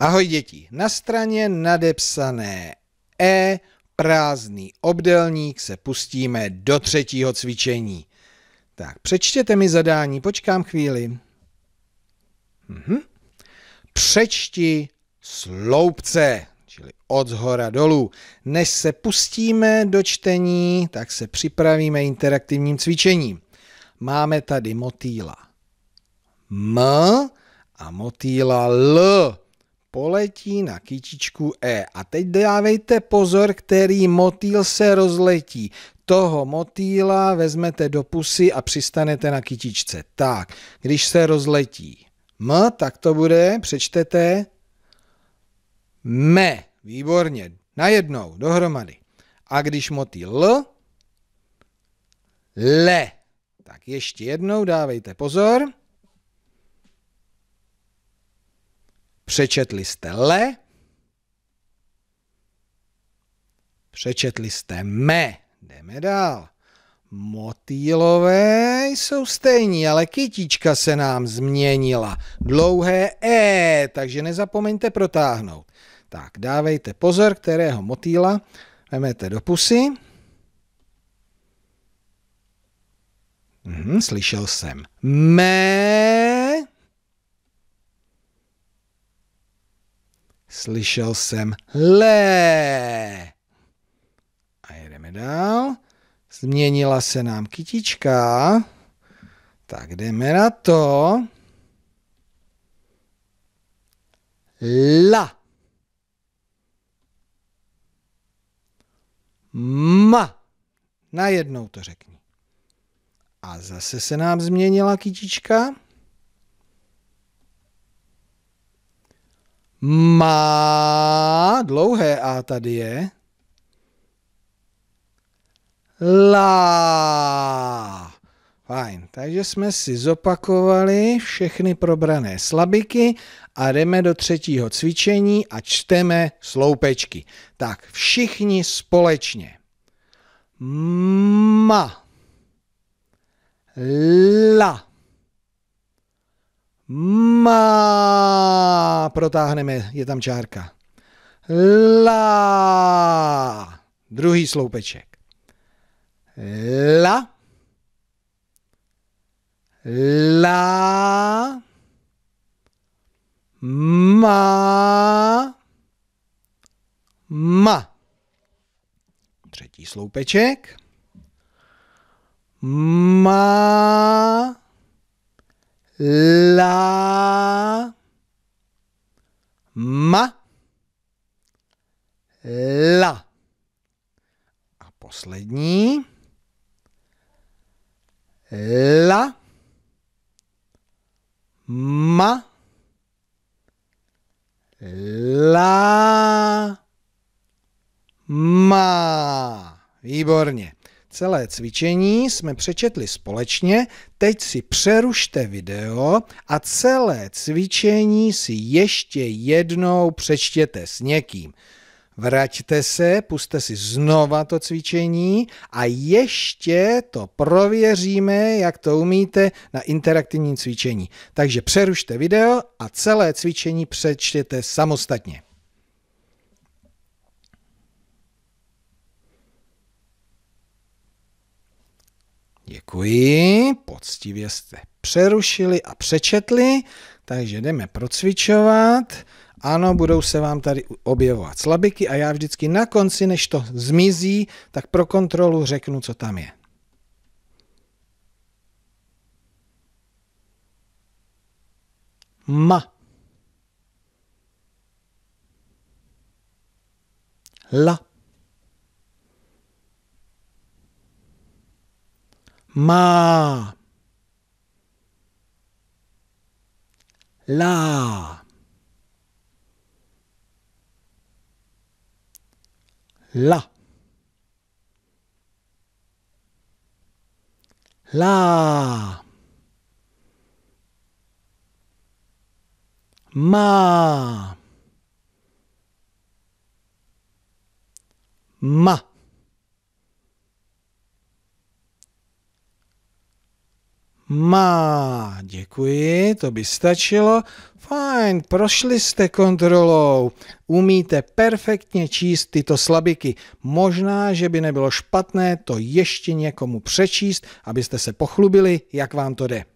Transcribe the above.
Ahoj děti, na straně nadepsané E prázdný obdelník se pustíme do třetího cvičení. Tak, přečtěte mi zadání, počkám chvíli. Mhm. Přečti sloupce, čili od zhora dolů. Než se pustíme do čtení, tak se připravíme interaktivním cvičením. Máme tady motýla M a motýla L poletí na kytičku E. A teď dávejte pozor, který motýl se rozletí. Toho motýla vezmete do pusy a přistanete na kytičce. Tak, když se rozletí. M, tak to bude, přečtete. Me, výborně, najednou, dohromady. A když motýl L, le. Tak ještě jednou dávejte pozor. Přečetli jste le, přečetli jste me. Jdeme dál. Motýlové jsou stejní, ale kytička se nám změnila. Dlouhé E, takže nezapomeňte protáhnout. Tak, dávejte pozor, kterého motýla vemete do pusy. Mhm, slyšel jsem. Mé slyšel jsem le. A jedeme dál. Změnila se nám kytička. Tak jdeme na to. La. Ma. Najednou to řekni. A zase se nám změnila kytička. Má, dlouhé A tady je. La. Fajn, takže jsme si zopakovali všechny probrané slabiky a jdeme do třetího cvičení a čteme sloupečky. Tak, všichni společně. Ma. La. Má. Protáhneme, je tam čárka. La. Druhý sloupeček. La. La. Ma. Ma. Třetí sloupeček. Ma. La. La. Ma. La. A poslední. La. Ma. La. ma Výborně. Celé cvičení jsme přečetli společně, teď si přerušte video a celé cvičení si ještě jednou přečtěte s někým. Vraťte se, puste si znova to cvičení a ještě to prověříme, jak to umíte na interaktivním cvičení. Takže přerušte video a celé cvičení přečtěte samostatně. Děkuji, poctivě jste přerušili a přečetli, takže jdeme procvičovat. Ano, budou se vám tady objevovat slabiky a já vždycky na konci, než to zmizí, tak pro kontrolu řeknu, co tam je. Ma. La. ma la la la ma ma má. Děkuji, to by stačilo. Fajn, prošli jste kontrolou. Umíte perfektně číst tyto slabiky. Možná, že by nebylo špatné to ještě někomu přečíst, abyste se pochlubili, jak vám to jde.